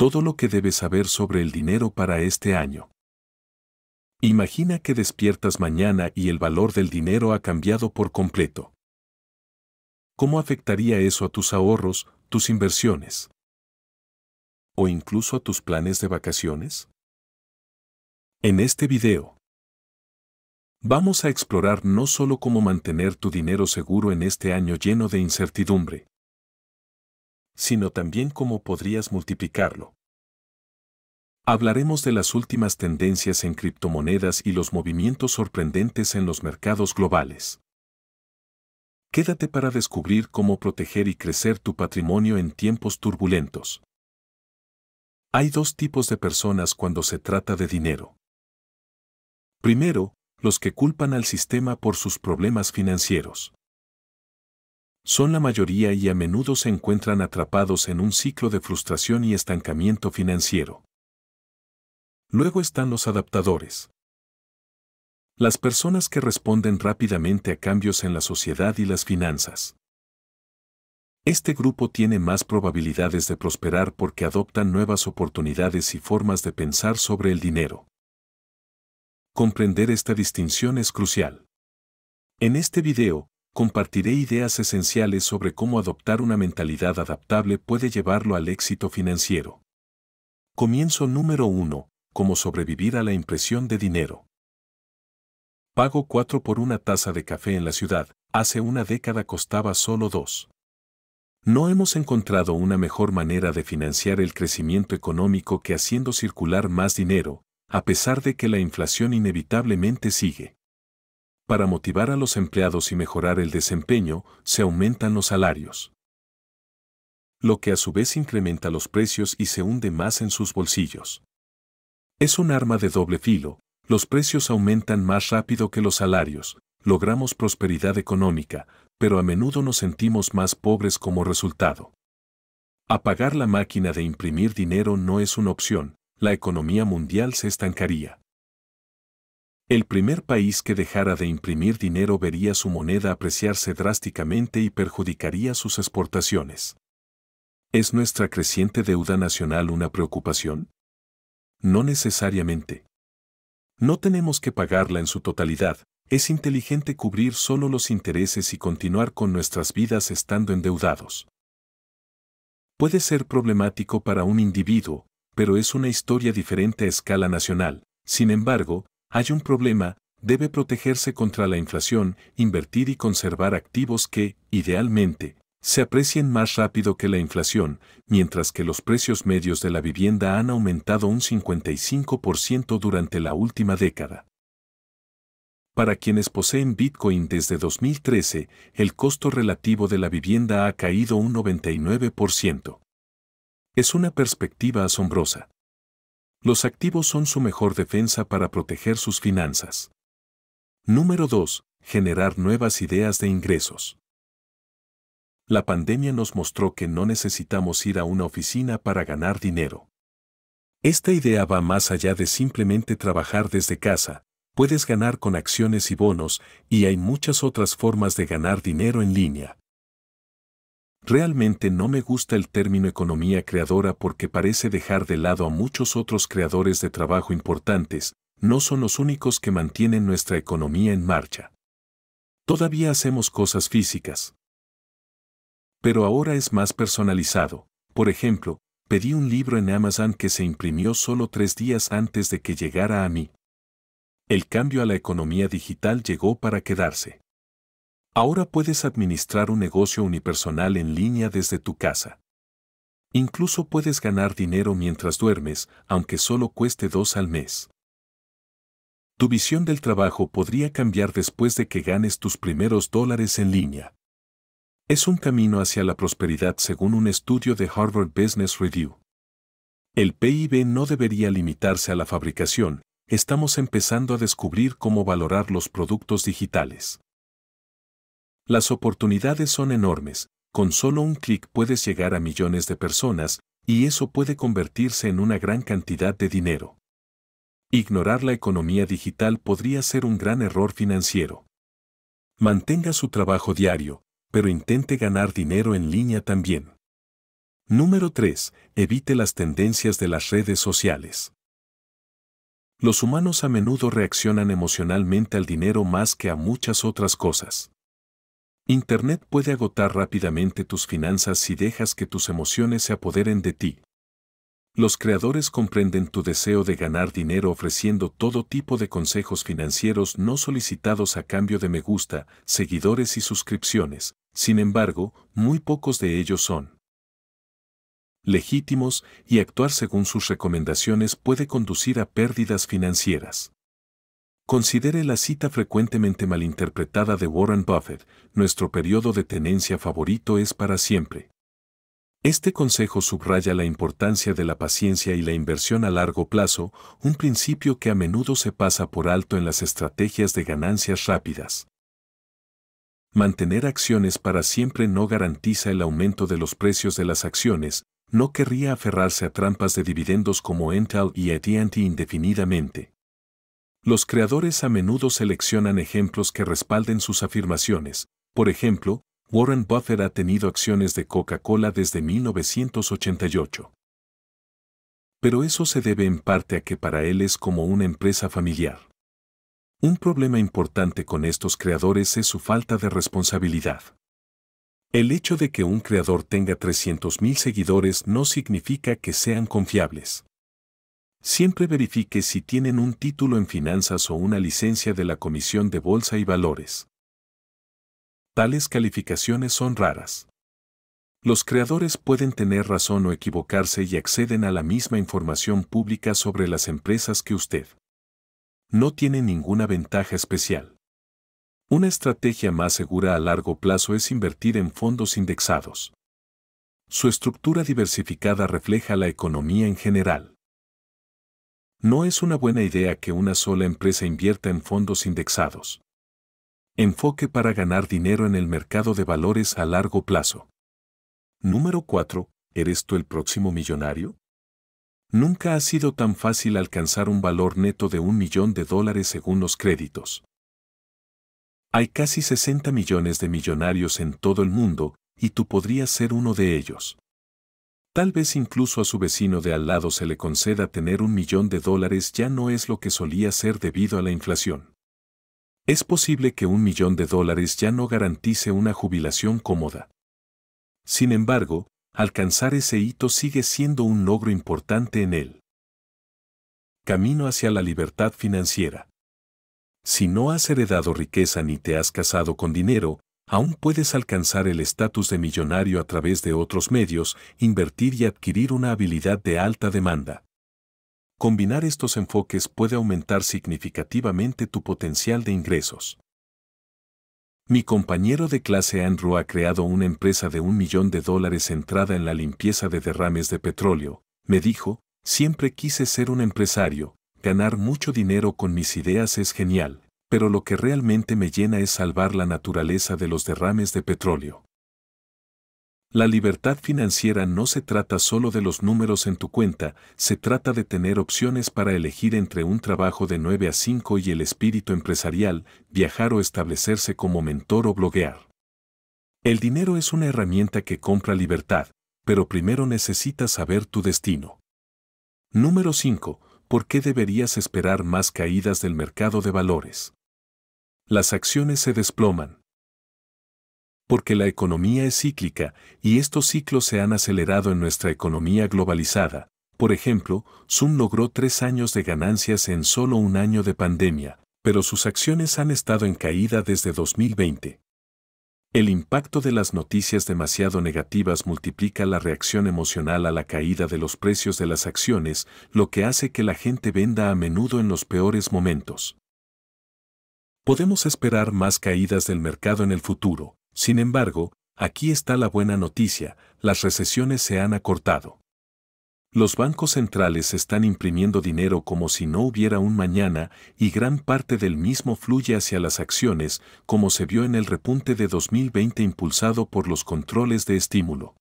todo lo que debes saber sobre el dinero para este año. Imagina que despiertas mañana y el valor del dinero ha cambiado por completo. ¿Cómo afectaría eso a tus ahorros, tus inversiones? ¿O incluso a tus planes de vacaciones? En este video, vamos a explorar no solo cómo mantener tu dinero seguro en este año lleno de incertidumbre, sino también cómo podrías multiplicarlo. Hablaremos de las últimas tendencias en criptomonedas y los movimientos sorprendentes en los mercados globales. Quédate para descubrir cómo proteger y crecer tu patrimonio en tiempos turbulentos. Hay dos tipos de personas cuando se trata de dinero. Primero, los que culpan al sistema por sus problemas financieros son la mayoría y a menudo se encuentran atrapados en un ciclo de frustración y estancamiento financiero. Luego están los adaptadores. Las personas que responden rápidamente a cambios en la sociedad y las finanzas. Este grupo tiene más probabilidades de prosperar porque adoptan nuevas oportunidades y formas de pensar sobre el dinero. Comprender esta distinción es crucial. En este video, compartiré ideas esenciales sobre cómo adoptar una mentalidad adaptable puede llevarlo al éxito financiero. Comienzo número 1. Cómo sobrevivir a la impresión de dinero. Pago 4 por una taza de café en la ciudad, hace una década costaba solo 2. No hemos encontrado una mejor manera de financiar el crecimiento económico que haciendo circular más dinero, a pesar de que la inflación inevitablemente sigue para motivar a los empleados y mejorar el desempeño, se aumentan los salarios. Lo que a su vez incrementa los precios y se hunde más en sus bolsillos. Es un arma de doble filo, los precios aumentan más rápido que los salarios, logramos prosperidad económica, pero a menudo nos sentimos más pobres como resultado. Apagar la máquina de imprimir dinero no es una opción, la economía mundial se estancaría. El primer país que dejara de imprimir dinero vería su moneda apreciarse drásticamente y perjudicaría sus exportaciones. ¿Es nuestra creciente deuda nacional una preocupación? No necesariamente. No tenemos que pagarla en su totalidad, es inteligente cubrir solo los intereses y continuar con nuestras vidas estando endeudados. Puede ser problemático para un individuo, pero es una historia diferente a escala nacional. Sin embargo, hay un problema, debe protegerse contra la inflación, invertir y conservar activos que, idealmente, se aprecien más rápido que la inflación, mientras que los precios medios de la vivienda han aumentado un 55% durante la última década. Para quienes poseen Bitcoin desde 2013, el costo relativo de la vivienda ha caído un 99%. Es una perspectiva asombrosa. Los activos son su mejor defensa para proteger sus finanzas. Número 2. Generar nuevas ideas de ingresos. La pandemia nos mostró que no necesitamos ir a una oficina para ganar dinero. Esta idea va más allá de simplemente trabajar desde casa, puedes ganar con acciones y bonos, y hay muchas otras formas de ganar dinero en línea. Realmente no me gusta el término economía creadora porque parece dejar de lado a muchos otros creadores de trabajo importantes, no son los únicos que mantienen nuestra economía en marcha. Todavía hacemos cosas físicas. Pero ahora es más personalizado. Por ejemplo, pedí un libro en Amazon que se imprimió solo tres días antes de que llegara a mí. El cambio a la economía digital llegó para quedarse. Ahora puedes administrar un negocio unipersonal en línea desde tu casa. Incluso puedes ganar dinero mientras duermes, aunque solo cueste dos al mes. Tu visión del trabajo podría cambiar después de que ganes tus primeros dólares en línea. Es un camino hacia la prosperidad según un estudio de Harvard Business Review. El PIB no debería limitarse a la fabricación, estamos empezando a descubrir cómo valorar los productos digitales. Las oportunidades son enormes, con solo un clic puedes llegar a millones de personas, y eso puede convertirse en una gran cantidad de dinero. Ignorar la economía digital podría ser un gran error financiero. Mantenga su trabajo diario, pero intente ganar dinero en línea también. Número 3. Evite las tendencias de las redes sociales. Los humanos a menudo reaccionan emocionalmente al dinero más que a muchas otras cosas. Internet puede agotar rápidamente tus finanzas si dejas que tus emociones se apoderen de ti. Los creadores comprenden tu deseo de ganar dinero ofreciendo todo tipo de consejos financieros no solicitados a cambio de me gusta, seguidores y suscripciones. Sin embargo, muy pocos de ellos son legítimos y actuar según sus recomendaciones puede conducir a pérdidas financieras. Considere la cita frecuentemente malinterpretada de Warren Buffett, nuestro periodo de tenencia favorito es para siempre. Este consejo subraya la importancia de la paciencia y la inversión a largo plazo, un principio que a menudo se pasa por alto en las estrategias de ganancias rápidas. Mantener acciones para siempre no garantiza el aumento de los precios de las acciones, no querría aferrarse a trampas de dividendos como ENTAL y AT&T indefinidamente. Los creadores a menudo seleccionan ejemplos que respalden sus afirmaciones. Por ejemplo, Warren Buffett ha tenido acciones de Coca-Cola desde 1988. Pero eso se debe en parte a que para él es como una empresa familiar. Un problema importante con estos creadores es su falta de responsabilidad. El hecho de que un creador tenga 300.000 seguidores no significa que sean confiables. Siempre verifique si tienen un título en finanzas o una licencia de la Comisión de Bolsa y Valores. Tales calificaciones son raras. Los creadores pueden tener razón o equivocarse y acceden a la misma información pública sobre las empresas que usted. No tiene ninguna ventaja especial. Una estrategia más segura a largo plazo es invertir en fondos indexados. Su estructura diversificada refleja la economía en general. No es una buena idea que una sola empresa invierta en fondos indexados. Enfoque para ganar dinero en el mercado de valores a largo plazo. Número 4. ¿Eres tú el próximo millonario? Nunca ha sido tan fácil alcanzar un valor neto de un millón de dólares según los créditos. Hay casi 60 millones de millonarios en todo el mundo, y tú podrías ser uno de ellos. Tal vez incluso a su vecino de al lado se le conceda tener un millón de dólares ya no es lo que solía ser debido a la inflación. Es posible que un millón de dólares ya no garantice una jubilación cómoda. Sin embargo, alcanzar ese hito sigue siendo un logro importante en él. Camino hacia la libertad financiera. Si no has heredado riqueza ni te has casado con dinero, aún puedes alcanzar el estatus de millonario a través de otros medios, invertir y adquirir una habilidad de alta demanda. Combinar estos enfoques puede aumentar significativamente tu potencial de ingresos. Mi compañero de clase Andrew ha creado una empresa de un millón de dólares centrada en la limpieza de derrames de petróleo. Me dijo, siempre quise ser un empresario, ganar mucho dinero con mis ideas es genial pero lo que realmente me llena es salvar la naturaleza de los derrames de petróleo. La libertad financiera no se trata solo de los números en tu cuenta, se trata de tener opciones para elegir entre un trabajo de 9 a 5 y el espíritu empresarial, viajar o establecerse como mentor o bloguear. El dinero es una herramienta que compra libertad, pero primero necesitas saber tu destino. Número 5. ¿Por qué deberías esperar más caídas del mercado de valores? las acciones se desploman. Porque la economía es cíclica y estos ciclos se han acelerado en nuestra economía globalizada. Por ejemplo, Zoom logró tres años de ganancias en solo un año de pandemia, pero sus acciones han estado en caída desde 2020. El impacto de las noticias demasiado negativas multiplica la reacción emocional a la caída de los precios de las acciones, lo que hace que la gente venda a menudo en los peores momentos. Podemos esperar más caídas del mercado en el futuro, sin embargo, aquí está la buena noticia, las recesiones se han acortado. Los bancos centrales están imprimiendo dinero como si no hubiera un mañana y gran parte del mismo fluye hacia las acciones, como se vio en el repunte de 2020 impulsado por los controles de estímulo.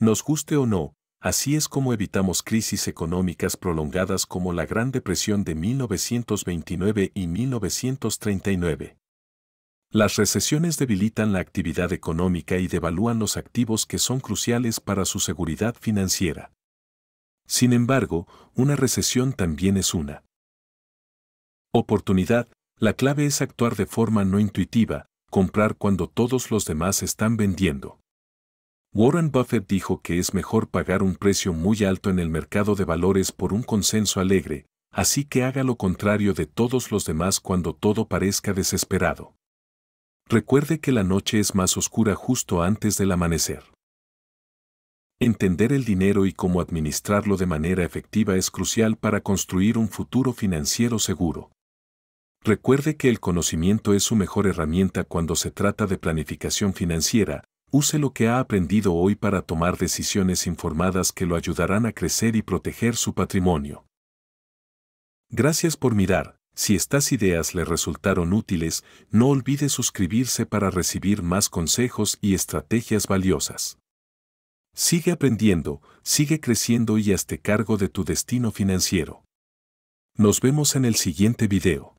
Nos guste o no, Así es como evitamos crisis económicas prolongadas como la Gran Depresión de 1929 y 1939. Las recesiones debilitan la actividad económica y devalúan los activos que son cruciales para su seguridad financiera. Sin embargo, una recesión también es una oportunidad. La clave es actuar de forma no intuitiva, comprar cuando todos los demás están vendiendo. Warren Buffett dijo que es mejor pagar un precio muy alto en el mercado de valores por un consenso alegre, así que haga lo contrario de todos los demás cuando todo parezca desesperado. Recuerde que la noche es más oscura justo antes del amanecer. Entender el dinero y cómo administrarlo de manera efectiva es crucial para construir un futuro financiero seguro. Recuerde que el conocimiento es su mejor herramienta cuando se trata de planificación financiera, Use lo que ha aprendido hoy para tomar decisiones informadas que lo ayudarán a crecer y proteger su patrimonio. Gracias por mirar. Si estas ideas le resultaron útiles, no olvide suscribirse para recibir más consejos y estrategias valiosas. Sigue aprendiendo, sigue creciendo y hazte cargo de tu destino financiero. Nos vemos en el siguiente video.